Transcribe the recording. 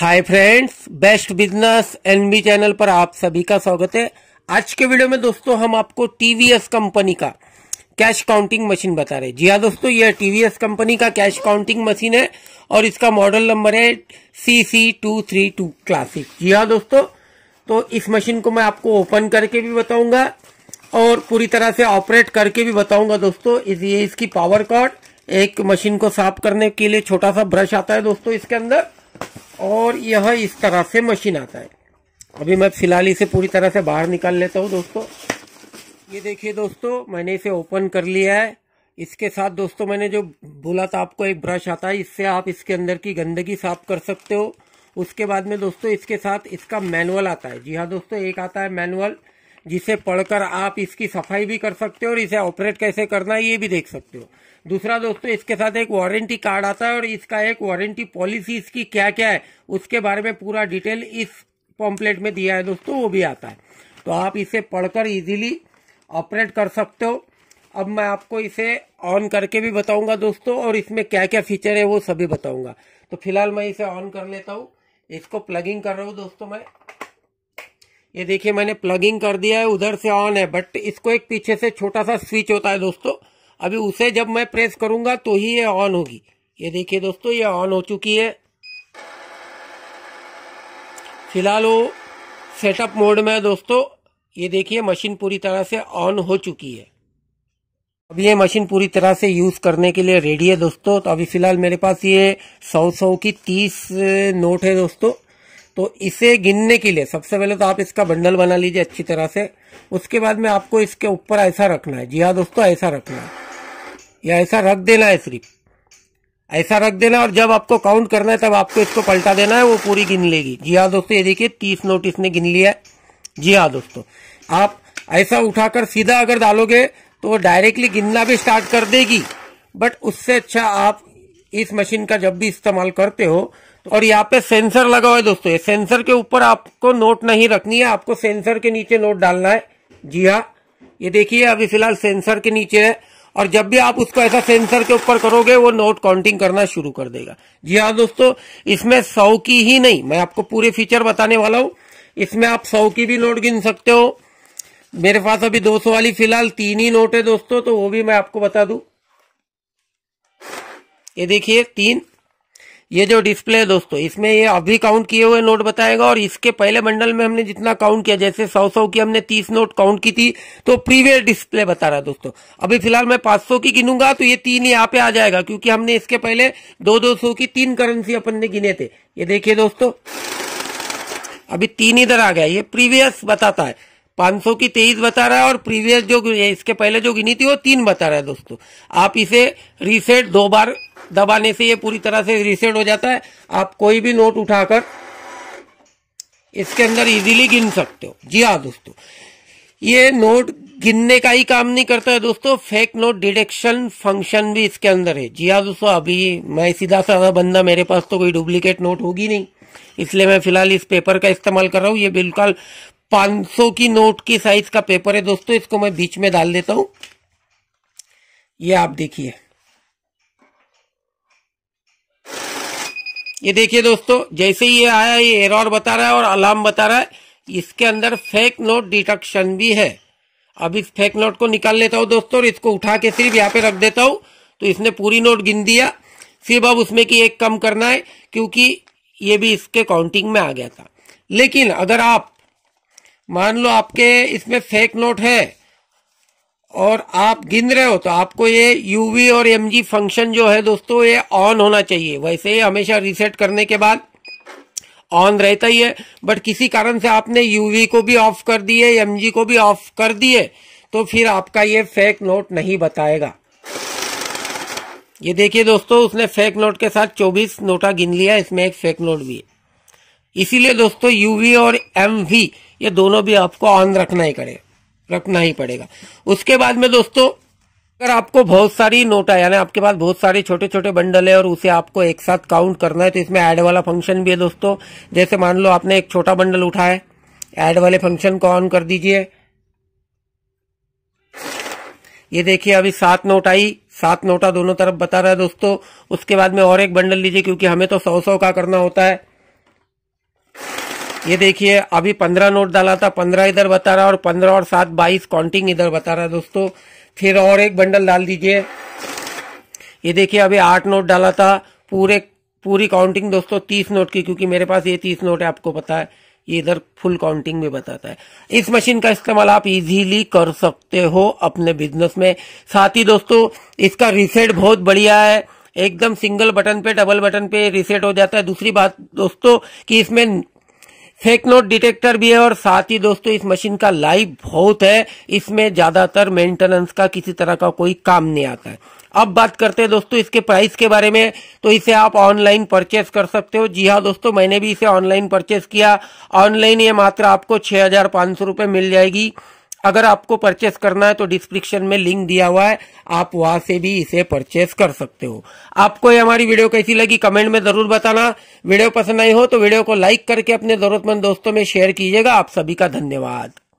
हाय friends best business NB channel पर आप सभी का स्वागत है आज के वीडियो में दोस्तों हम आपको टीवीएस कंपनी का कैश काउंटिंग मशीन बता रहे हैं जी हाँ दोस्तों यह टीवीएस कंपनी का कैश काउंटिंग मशीन है और इसका मॉडल नंबर है C C two three two classic जी हाँ दोस्तों तो इस मशीन को मैं आपको ओपन करके भी बताऊंगा और पूरी तरह से ऑपरेट करके भी बताऊंगा दोस्तों इस ये इसकी पावर कॉर्ड एक मशीन को साफ करने के लिए छोटा सा ब्रश आता है दोस्तों इसके अंदर और यह इस तरह से मशीन आता है अभी मैं फिलहाल इसे पूरी तरह से बाहर निकाल लेता हूँ दोस्तों ये देखिए दोस्तों मैंने इसे ओपन कर लिया है इसके साथ दोस्तों मैंने जो बोला था आपको एक ब्रश आता है इससे आप इसके अंदर की गंदगी साफ कर सकते हो उसके बाद में दोस्तों इसके साथ इसका मैनुअल आता है जी हाँ दोस्तों एक आता है मैनुअल जिसे पढ़कर आप इसकी सफाई भी कर सकते हो और इसे ऑपरेट कैसे करना है ये भी देख सकते हो दूसरा दोस्तों इसके साथ एक वारंटी कार्ड आता है और इसका एक वारंटी पॉलिसी इसकी क्या क्या है उसके बारे में पूरा डिटेल इस पॉम्पलेट में दिया है दोस्तों वो भी आता है तो आप इसे पढ़कर इजीली ऑपरेट कर सकते हो अब मैं आपको इसे ऑन करके भी बताऊंगा दोस्तों और इसमें क्या क्या फीचर है वो सभी बताऊंगा तो फिलहाल मैं इसे ऑन कर लेता हूँ इसको प्लगिंग कर रहा हूँ दोस्तों मैं ये देखिए मैंने प्लगिंग कर दिया है उधर से ऑन है बट इसको एक पीछे से छोटा सा स्विच होता है दोस्तों अभी उसे जब मैं प्रेस करूंगा तो ही ये ऑन होगी ये देखिए दोस्तों ये ऑन हो चुकी है फिलहाल वो सेटअप मोड में है दोस्तों ये देखिए मशीन पूरी तरह से ऑन हो चुकी है अब ये मशीन पूरी तरह से यूज करने के लिए रेडी है दोस्तों तो अभी फिलहाल मेरे पास ये सौ सौ की तीस नोट है दोस्तों तो इसे गिनने के लिए सबसे पहले तो आप इसका बंडल बना लीजिए अच्छी तरह से उसके बाद में आपको इसके ऊपर ऐसा रखना है जी हाँ दोस्तों ऐसा रखना है या ऐसा रख देना है सिर्फ ऐसा रख देना है और जब आपको काउंट करना है तब आपको इसको पलटा देना है वो पूरी गिन लेगी जी हाँ दोस्तों ये देखिए तीस नोट इसने गिन लिया है जी हाँ दोस्तों आप ऐसा उठाकर सीधा अगर डालोगे तो वो डायरेक्टली गिनना भी स्टार्ट कर देगी बट उससे अच्छा आप इस मशीन का जब भी इस्तेमाल करते हो और यहाँ पे सेंसर लगा हुआ है दोस्तों सेंसर के ऊपर आपको नोट नहीं रखनी है आपको सेंसर के नीचे नोट डालना है जी हाँ ये देखिए अभी फिलहाल सेंसर के नीचे है और जब भी आप उसको ऐसा सेंसर के ऊपर करोगे वो नोट काउंटिंग करना शुरू कर देगा जी हाँ दोस्तों इसमें सौ की ही नहीं मैं आपको पूरे फीचर बताने वाला हूँ इसमें आप सौ की भी नोट गिन सकते हो मेरे पास अभी सौ वाली फिलहाल तीन ही नोट है दोस्तों तो वो भी मैं आपको बता दू ये देखिए तीन ये जो डिस्प्ले है दोस्तों इसमें ये अभी काउंट किए हुए नोट बताएगा और इसके पहले बंडल में हमने जितना काउंट किया जैसे सौ सौ की हमने तीस नोट काउंट की थी तो प्रीवियस डिस्प्ले बता रहा है दोस्तों अभी फिलहाल मैं पांच सौ की गिनूंगा तो ये तीन यहाँ पे आ जाएगा क्योंकि हमने इसके पहले दो दो सौ की तीन करेंसी अपन ने गिने थे ये देखिए दोस्तों अभी तीन इधर आ गया ये प्रीवियस बताता है 500 की तेईस बता रहा है और प्रीवियस जो इसके पहले जो गिनी थी वो तीन बता रहा है दोस्तों आप इसे रीसेट दो बार दबाने से ये पूरी तरह से रिसेट हो जाता है आप कोई भी नोट उठाकर इसके अंदर इजीली गिन सकते हो जी हाँ दोस्तों ये नोट गिनने का ही काम नहीं करता है दोस्तों फेक नोट डिटेक्शन फंक्शन भी इसके अंदर है जी हाँ दोस्तों अभी मैं सीधा साधा बंदा मेरे पास तो कोई डुप्लीकेट नोट होगी नहीं इसलिए मैं फिलहाल इस पेपर का इस्तेमाल कर रहा हूँ ये बिल्कुल 500 की नोट की साइज का पेपर है दोस्तों इसको मैं बीच में डाल देता हूँ ये आप देखिए ये देखिए दोस्तों जैसे ही ये आया ये एरर बता रहा है और अलार्म बता रहा है इसके अंदर फेक नोट डिटेक्शन भी है अब इस फेक नोट को निकाल लेता हूँ दोस्तों और इसको उठा के सिर्फ यहाँ पे रख देता हूँ तो इसने पूरी नोट गिन दिया सिर्फ अब उसमें की एक कम करना है क्योंकि ये भी इसके काउंटिंग में आ गया था लेकिन अगर आप मान लो आपके इसमें फेक नोट है और आप गिन रहे हो तो आपको ये यूवी और एमजी फंक्शन जो है दोस्तों ये ऑन होना चाहिए वैसे ही हमेशा रिसेट करने के बाद ऑन रहता ही है बट किसी कारण से आपने यूवी को भी ऑफ कर दिए एमजी को भी ऑफ कर दिए तो फिर आपका ये फेक नोट नहीं बताएगा ये देखिए दोस्तों उसने फेक नोट के साथ 24 नोटा गिन लिया इसमें एक फेक नोट भी है इसीलिए दोस्तों यूवी और एमवी ये दोनों भी आपको ऑन रखना ही करेगा रखना ही पड़ेगा उसके बाद में दोस्तों अगर आपको बहुत सारी नोट है यानी आपके पास बहुत सारे छोटे छोटे बंडल है और उसे आपको एक साथ काउंट करना है तो इसमें ऐड वाला फंक्शन भी है दोस्तों जैसे मान लो आपने एक छोटा बंडल उठाया ऐड वाले फंक्शन को ऑन कर दीजिए ये देखिए अभी सात नोट आई सात नोटा दोनों तरफ बता रहा है दोस्तों उसके बाद में और एक बंडल लीजिए क्योंकि हमें तो सौ सौ का करना होता है ये देखिए अभी पंद्रह नोट डाला था पंद्रह इधर बता रहा और पंद्रह और सात बाईस काउंटिंग इधर बता रहा दोस्तों फिर और एक बंडल डाल दीजिए ये देखिए अभी आठ नोट डाला था पूरे पूरी काउंटिंग दोस्तों तीस नोट की क्योंकि मेरे पास ये तीस नोट है आपको पता है ये इधर फुल काउंटिंग में बताता है इस मशीन का इस्तेमाल आप इजीली कर सकते हो अपने बिजनेस में साथ ही दोस्तों इसका रिसेट बहुत बढ़िया है एकदम सिंगल बटन पे डबल बटन पे रिसेट हो जाता है दूसरी बात दोस्तों कि इसमें फेक नोट डिटेक्टर भी है और साथ ही दोस्तों इस मशीन का लाइफ बहुत है इसमें ज्यादातर मेंटेनेंस का किसी तरह का कोई काम नहीं आता है अब बात करते हैं दोस्तों इसके प्राइस के बारे में तो इसे आप ऑनलाइन परचेस कर सकते हो जी हाँ दोस्तों मैंने भी इसे ऑनलाइन परचेस किया ऑनलाइन ये मात्र आपको छह हजार पांच सौ रूपये मिल जाएगी अगर आपको परचेस करना है तो डिस्क्रिप्शन में लिंक दिया हुआ है आप वहां से भी इसे परचेस कर सकते हो आपको ये हमारी वीडियो कैसी लगी कमेंट में जरूर बताना वीडियो पसंद आई हो तो वीडियो को लाइक करके अपने जरूरतमंद दोस्तों में शेयर कीजिएगा आप सभी का धन्यवाद